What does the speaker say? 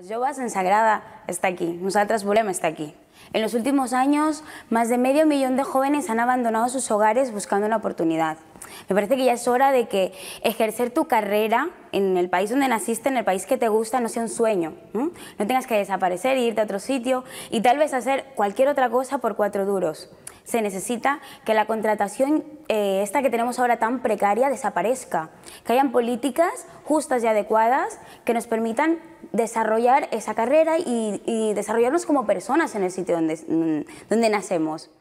Las yobas en Sagrada está aquí, nosotras problema está aquí. En los últimos años, más de medio millón de jóvenes han abandonado sus hogares buscando una oportunidad. Me parece que ya es hora de que ejercer tu carrera en el país donde naciste, en el país que te gusta, no sea un sueño. No, tengas que desaparecer irte a otro sitio y tal vez hacer cualquier otra cosa por cuatro duros. Se necesita que la contratación, eh, esta que tenemos ahora tan precaria, desaparezca que hayan políticas justas y adecuadas que nos permitan desarrollar esa carrera y, desarrollarnos como personas en el sitio donde mm, nacemos.